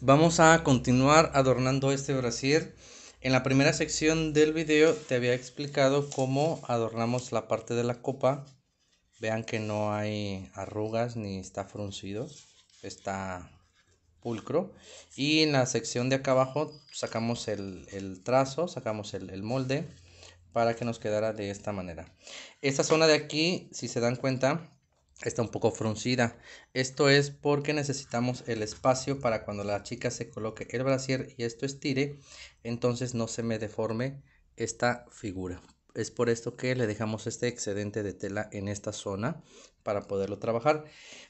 Vamos a continuar adornando este brasier. En la primera sección del video te había explicado cómo adornamos la parte de la copa. Vean que no hay arrugas ni está fruncido. Está pulcro. Y en la sección de acá abajo sacamos el, trazo, sacamos el, el molde para que nos quedara de esta manera. Esta zona de aquí, si se dan cuenta, está un poco fruncida. Esto es porque necesitamos el espacio para cuando la chica se coloque el brasier y esto estire, entonces no se me deforme esta figura. Es por esto que le dejamos este excedente de tela en esta zona para poderlo trabajar.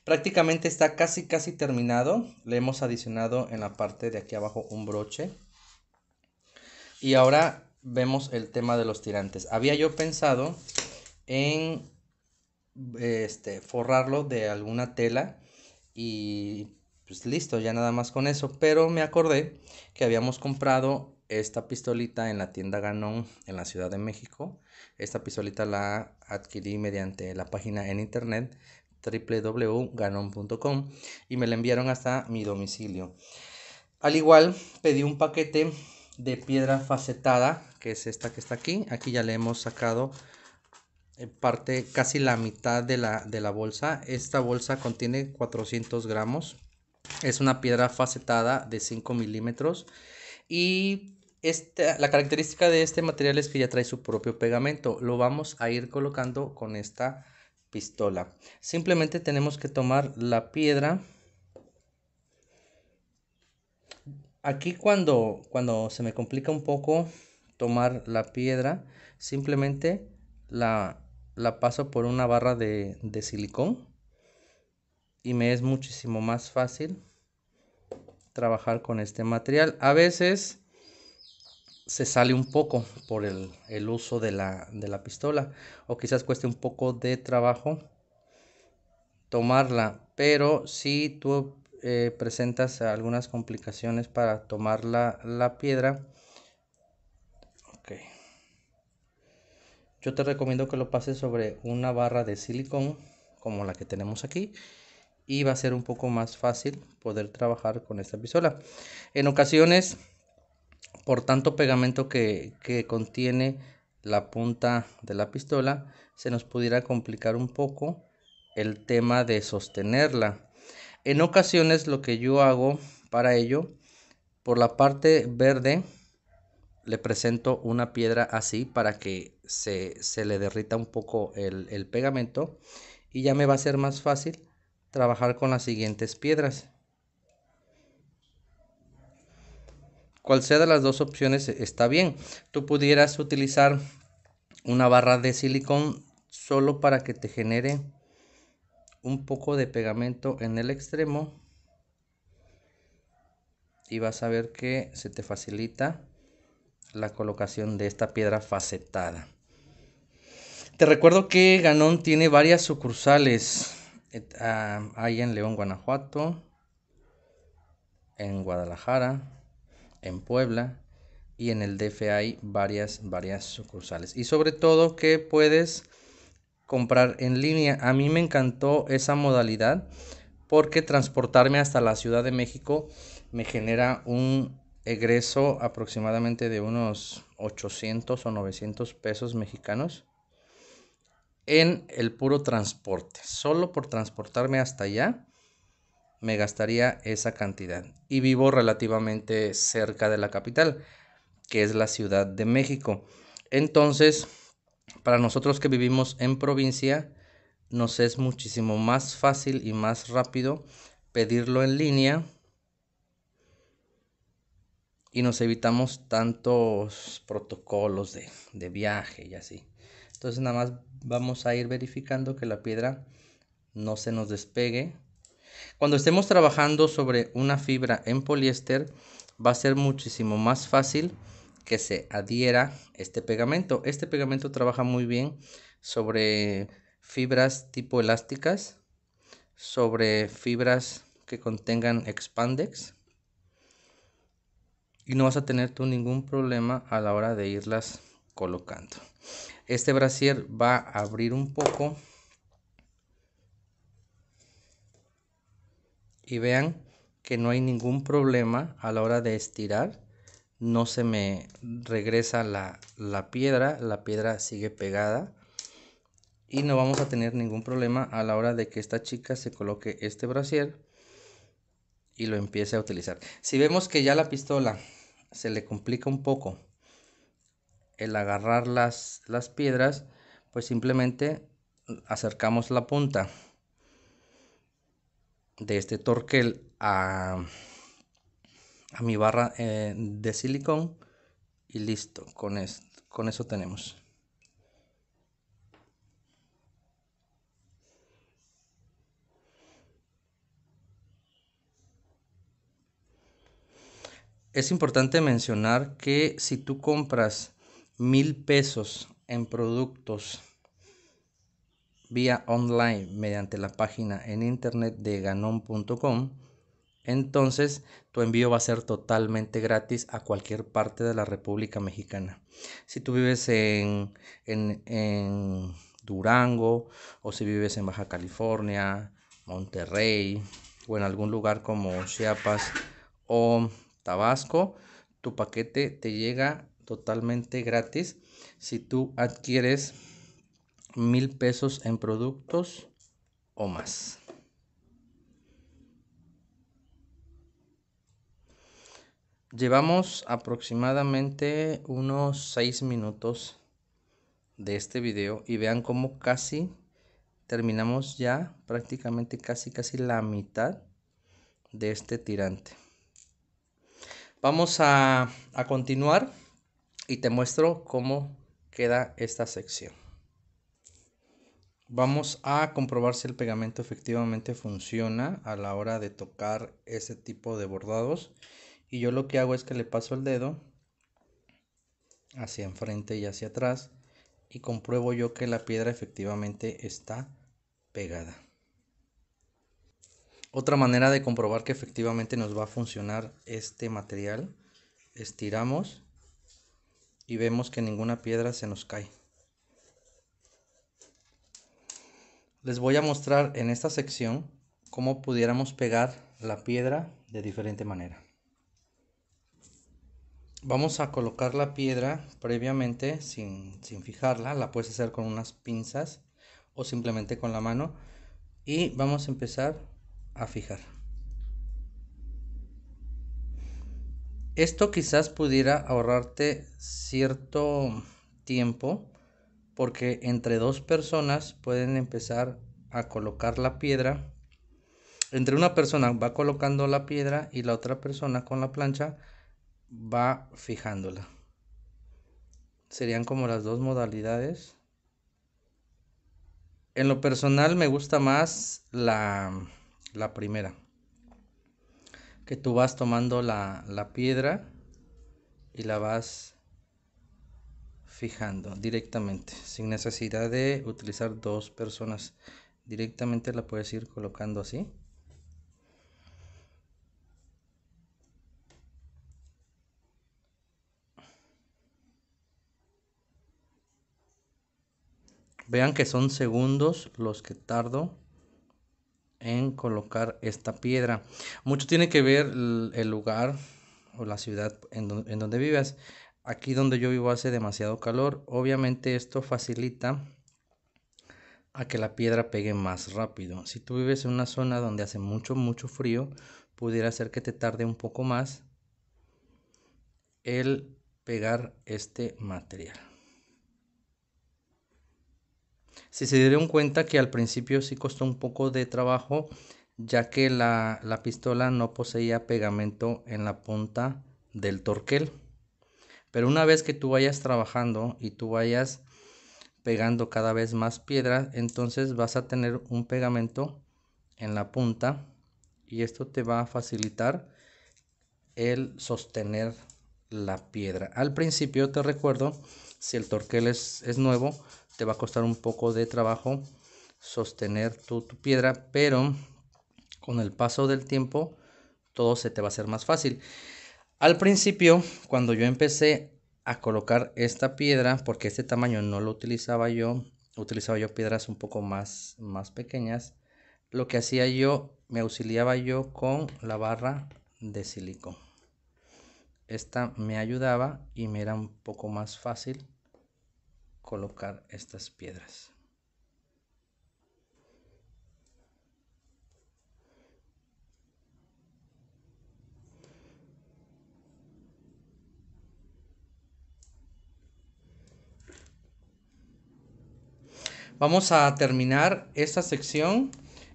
Prácticamente está casi casi terminado. Le hemos adicionado en la parte de aquí abajo un broche. Y ahora vemos el tema de los tirantes. Había yo pensado en este, forrarlo de alguna tela y pues listo, ya nada más con eso. Pero me acordé que habíamos comprado esta pistolita en la tienda Ganón en la Ciudad de México. Esta pistolita la adquirí mediante la página en internet www.ganon.com y me la enviaron hasta mi domicilio. Al igual pedí un paquete de piedra facetada, que es esta que está aquí. Aquí ya le hemos sacado eh, parte casi la mitad de la, de la bolsa. Esta bolsa contiene 400 gramos. Es una piedra facetada de 5 milímetros. Y este, la característica de este material es que ya trae su propio pegamento. Lo vamos a ir colocando con esta pistola. Simplemente tenemos que tomar la piedra. Aquí cuando, cuando se me complica un poco tomar la piedra, simplemente la la paso por una barra de, silicón y me es muchísimo más fácil trabajar con este material. A veces se sale un poco por el, uso de la, de la, pistola o quizás cueste un poco de trabajo tomarla pero si tú eh, presentas algunas complicaciones para tomar la piedra Yo te recomiendo que lo pases sobre una barra de silicón como la que tenemos aquí y va a ser un poco más fácil poder trabajar con esta pistola. En ocasiones, por tanto pegamento que, que contiene la punta de la pistola, se nos pudiera complicar un poco el tema de sostenerla. En ocasiones lo que yo hago para ello, por la parte verde le presento una piedra así para que se, le derrita un poco el, el, pegamento y ya me va a ser más fácil trabajar con las siguientes piedras. Cual sea de las dos opciones e, está bien. Tú pudieras utilizar una barra de silicón solo para que te genere un poco de pegamento en el extremo y vas a ver que se te facilita la colocación de esta piedra facetada. Te recuerdo que Ganón tiene varias sucursales hay eh, ah, en León, Guanajuato, en Guadalajara, en Puebla y en el DF hay varias, varias sucursales. Y sobre todo que puedes comprar en línea. A mí me encantó esa modalidad porque transportarme hasta la Ciudad de México me genera un egreso aproximadamente de unos 800 o 900 pesos mexicanos en el puro transporte. Solo por transportarme hasta allá me gastaría esa cantidad. Y vivo relativamente cerca de la capital, que es la Ciudad de México. Entonces, para nosotros que vivimos en provincia, nos es muchísimo más fácil y más rápido pedirlo en línea y nos evitamos tantos protocolos de, viaje y así. Entonces nada más vamos a ir verificando que la piedra no se nos despegue. Cuando estemos trabajando sobre una fibra en poliéster va a ser muchísimo más fácil que se adhiera este pegamento. Este pegamento trabaja muy bien sobre fibras tipo elásticas, sobre fibras que contengan expandex y no vas a tener tú ningún problema a la hora de irlas colocando. Este brasier va a abrir un poco y vean que no hay ningún problema a la hora de estirar no se me regresa la, la, piedra, la piedra sigue pegada y no vamos a tener ningún problema a la hora de que esta chica se coloque este brasier y lo empiece a utilizar. Si vemos que ya la pistola se le complica un poco el agarrar las, piedras, pues simplemente acercamos la punta de este torquel a, mi barra eh, de silicón y listo, con, con eso tenemos. Es importante mencionar que si tú compras mil pesos en productos vía online mediante la página en internet de ganón.com, entonces tu envío va a ser totalmente gratis a cualquier parte de la República Mexicana. Si tú vives en, en Durango o si vives en Baja California, Monterrey o en algún lugar como Chiapas o Tabasco. Tu paquete te llega totalmente gratis si tú adquieres mil pesos en productos o más. Llevamos aproximadamente unos 6 minutos de este video y vean cómo casi terminamos ya prácticamente casi casi la mitad de este tirante. Vamos a, continuar y te muestro cómo queda esta sección. Vamos a comprobar si el pegamento efectivamente funciona a la hora de tocar ese tipo de bordados. Y yo lo que hago es que le paso el dedo hacia enfrente y hacia atrás y compruebo yo que la piedra efectivamente está pegada. Otra manera de comprobar que efectivamente nos va a funcionar este material, estiramos y vemos que ninguna piedra se nos cae. Les voy a mostrar en esta sección cómo pudiéramos pegar la piedra de diferente manera. Vamos a colocar la piedra previamente sin, sin fijarla, la puedes hacer con unas pinzas o simplemente con la mano y vamos a empezar a fijar. Esto quizás pudiera ahorrarte cierto tiempo porque entre dos personas pueden empezar a colocar la piedra. Entre una persona va colocando la piedra y la otra persona con la plancha va fijándola. Serían como las dos modalidades. En lo personal me gusta más la la primera. Que tú vas tomando la, piedra y la vas fijando directamente, sin necesidad de utilizar dos personas. Directamente la puedes ir colocando así. Vean que son segundos los que tardo en colocar esta piedra. Mucho tiene que ver el lugar o la ciudad en, donde vivas. Aquí donde yo vivo hace demasiado calor. Obviamente esto facilita a que la piedra pegue más rápido. Si tú vives en una zona donde hace mucho, mucho frío, pudiera ser que te tarde un poco más el pegar este material. Si se dieron cuenta que al principio sí costó un poco de trabajo, ya que la, pistola no poseía pegamento en la punta del torquel. Pero una vez que tú vayas trabajando y tú vayas pegando cada vez más piedra entonces vas a tener un pegamento en la punta y esto te va a facilitar el sostener la piedra. Al principio te recuerdo si el torquel es, nuevo, te va a costar un poco de trabajo sostener tu, tu, piedra, pero con el paso del tiempo todo se te va a hacer más fácil. Al principio, cuando yo empecé a colocar esta piedra, porque este tamaño no lo utilizaba yo, utilizaba yo piedras un poco más, más pequeñas, lo que hacía yo, me auxiliaba yo con la barra de silicón esta me ayudaba y me era un poco más fácil colocar estas piedras Vamos a terminar esta sección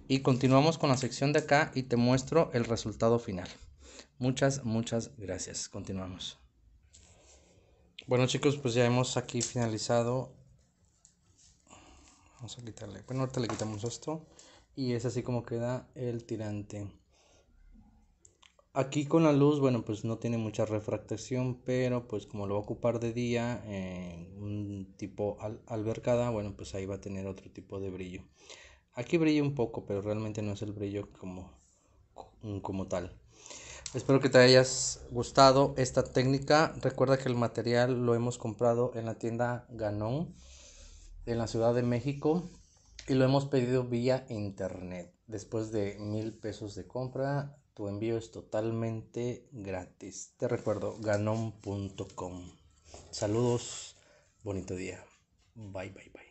y continuamos con la sección de acá y te muestro el resultado final. Muchas, muchas gracias. Continuamos. Bueno chicos, pues ya hemos aquí finalizado. Vamos a quitarle. Bueno, ahorita le quitamos esto. Y es así como queda el tirante. Aquí con la luz, bueno, pues no tiene mucha refractación, pero pues como lo va a ocupar de día en un tipo al albercada, bueno, pues ahí va a tener otro tipo de brillo. Aquí brilla un poco, pero realmente no es el brillo como, como tal. Espero que te hayas gustado esta técnica. Recuerda que el material lo hemos comprado en la tienda Ganón en la Ciudad de México y lo hemos pedido vía internet. Después de mil pesos de compra, tu envío es totalmente gratis. Te recuerdo, ganon.com. Saludos, bonito día. Bye, bye, bye.